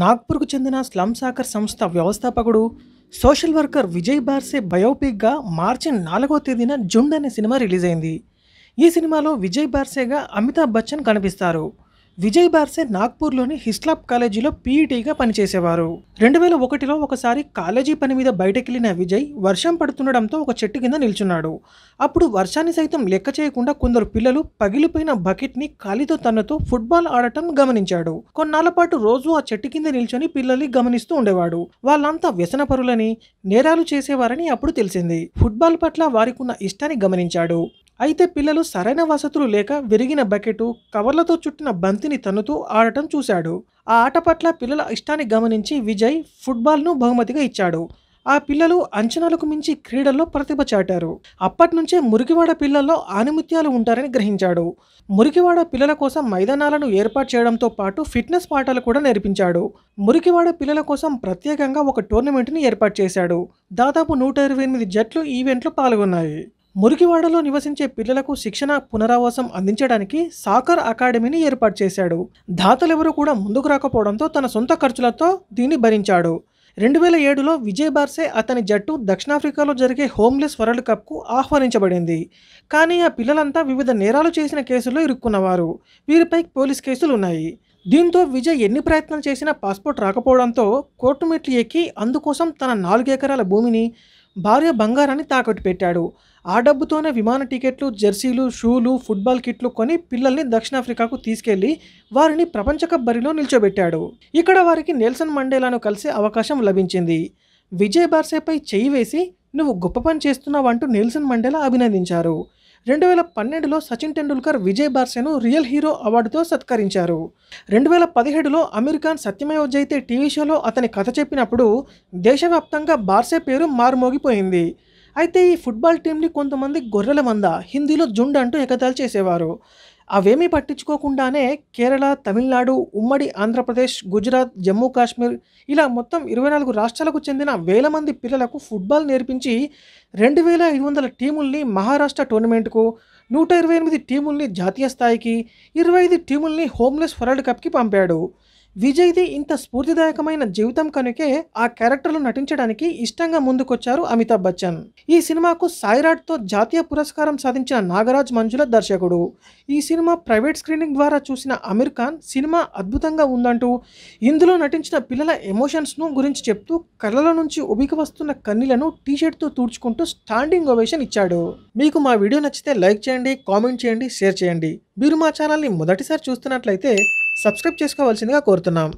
నాగ్పూర్కు చెందిన slum soccer సంస్థ వ్యవస్థాపకుడు సోషల్ వర్కర్ విజయ్ బార్సే బయోపిక్గా మార్చి నాలుగో తేదీన జుండ్ అనే సినిమా రిలీజ్ అయింది ఈ సినిమాలో విజయ్ బార్సేగా అమితాబ్ బచ్చన్ కనిపిస్తారు విజయ్ బార్సే నాగ్పూర్లోని హిస్లాప్ కాలేజీలో పీఈటీగా పనిచేసేవారు రెండు వేల ఒకటిలో ఒకసారి కాలేజీ పని మీద బయటకెళ్లిన విజయ్ వర్షం పడుతుండడంతో ఒక చెట్టు కింద నిల్చున్నాడు అప్పుడు వర్షాన్ని సైతం లెక్క చేయకుండా కొందరు పిల్లలు పగిలిపోయిన బకెట్ని కాలితో తనతో ఫుట్బాల్ ఆడటం గమనించాడు కొన్నాళ్ల పాటు రోజు ఆ చెట్టు కింద నిల్చొని పిల్లల్ని గమనిస్తూ ఉండేవాడు వాళ్ళంతా వ్యసనపరులని నేరాలు చేసేవారని అప్పుడు తెలిసింది ఫుట్బాల్ పట్ల ఉన్న ఇష్టాన్ని గమనించాడు అయితే పిల్లలు సరైన వసతులు లేక విరిగిన బకెటు కవర్లతో చుట్టిన బంతిని తన్నుతూ ఆడటం చూశాడు ఆ ఆట పట్ల పిల్లల ఇష్టాన్ని గమనించి విజయ్ ఫుట్బాల్ను బహుమతిగా ఇచ్చాడు ఆ పిల్లలు అంచనాలకు మించి క్రీడల్లో ప్రతిభ చాటారు అప్పటి నుంచే మురికివాడ పిల్లల్లో ఆనిమిత్యాలు ఉంటారని గ్రహించాడు మురికివాడ పిల్లల కోసం మైదానాలను ఏర్పాటు చేయడంతో పాటు ఫిట్నెస్ పాఠాలు కూడా నేర్పించాడు మురికివాడ పిల్లల కోసం ప్రత్యేకంగా ఒక టోర్నమెంట్ని ఏర్పాటు చేశాడు దాదాపు నూట ఇరవై ఎనిమిది జట్లు ఈవెంట్లు పాల్గొన్నాయి మురికివాడలో నివసించే పిల్లలకు శిక్షణ పునరావాసం అందించడానికి సాకర్ అకాడమీని ఏర్పాటు చేశాడు దాతలెవరూ కూడా ముందుకు రాకపోవడంతో తన సొంత ఖర్చులతో దీన్ని భరించాడు రెండు వేల ఏడులో విజయ్ బార్సే అతని జట్టు దక్షిణాఫ్రికాలో జరిగే హోమ్లెస్ వరల్డ్ కప్కు ఆహ్వానించబడింది కానీ ఆ పిల్లలంతా వివిధ నేరాలు చేసిన కేసుల్లో ఇరుక్కున్నవారు వీరిపై పోలీస్ కేసులు ఉన్నాయి దీంతో విజయ్ ఎన్ని ప్రయత్నాలు చేసినా పాస్పోర్ట్ రాకపోవడంతో కోర్టు మెట్లు ఎక్కి అందుకోసం తన నాలుగు ఎకరాల భూమిని భార్య బంగారాన్ని తాకట్టు పెట్టాడు ఆ డబ్బుతోనే విమాన టికెట్లు జెర్సీలు షూలు ఫుట్బాల్ కిట్లు కొని పిల్లల్ని దక్షిణాఫ్రికాకు తీసుకెళ్లి వారిని ప్రపంచ కప్ బరిలో నిల్చోబెట్టాడు ఇక్కడ వారికి నెల్సన్ మండేలాను కలిసే అవకాశం లభించింది విజయ్ బార్సేపై చేయి వేసి నువ్వు గొప్ప పని చేస్తున్నావు అంటూ నెల్సన్ మండేలా అభినందించారు రెండు వేల పన్నెండులో సచిన్ టెండూల్కర్ విజయ్ బార్సేను రియల్ హీరో అవార్డుతో సత్కరించారు రెండు వేల పదిహేడులో అమెరికాన్ సత్యమయో జైతే టీవీ షోలో అతని కథ చెప్పినప్పుడు దేశవ్యాప్తంగా బార్సే పేరు మారుమోగిపోయింది అయితే ఈ ఫుట్బాల్ టీంని కొంతమంది గొర్రెల మంద హిందీలో జుండ్ అంటూ ఎగతాలు చేసేవారు అవేమీ పట్టించుకోకుండానే కేరళ తమిళనాడు ఉమ్మడి ఆంధ్రప్రదేశ్ గుజరాత్ జమ్మూ కాశ్మీర్ ఇలా మొత్తం ఇరవై నాలుగు రాష్ట్రాలకు చెందిన వేల మంది పిల్లలకు ఫుట్బాల్ నేర్పించి రెండు వేల ఐదు వందల టీముల్ని మహారాష్ట్ర టోర్నమెంట్కు నూట ఇరవై ఎనిమిది టీముల్ని జాతీయ స్థాయికి ఇరవై ఐదు టీముల్ని హోమ్లెస్ వరల్డ్ కప్కి పంపాడు విజయ్ది ఇంత స్ఫూర్తిదాయకమైన జీవితం కనుకే ఆ క్యారెక్టర్లు నటించడానికి ఇష్టంగా ముందుకొచ్చారు అమితాబ్ బచ్చన్ ఈ సినిమాకు సాయిరాట్తో జాతీయ పురస్కారం సాధించిన నాగరాజ్ మంజుల దర్శకుడు ఈ సినిమా ప్రైవేట్ స్క్రీనింగ్ ద్వారా చూసిన అమీర్ ఖాన్ సినిమా అద్భుతంగా ఉందంటూ ఇందులో నటించిన పిల్లల ఎమోషన్స్ను గురించి చెప్తూ కళల నుంచి ఉబికి వస్తున్న కన్నీలను టీషర్ట్తో తుడుచుకుంటూ స్టాండింగ్ ఓవేషన్ ఇచ్చాడు మీకు మా వీడియో నచ్చితే లైక్ చేయండి కామెంట్ చేయండి షేర్ చేయండి మీరు మా ఛానల్ని మొదటిసారి చూస్తున్నట్లయితే సబ్స్క్రైబ్ చేసుకోవాల్సిందిగా కోరుతున్నాం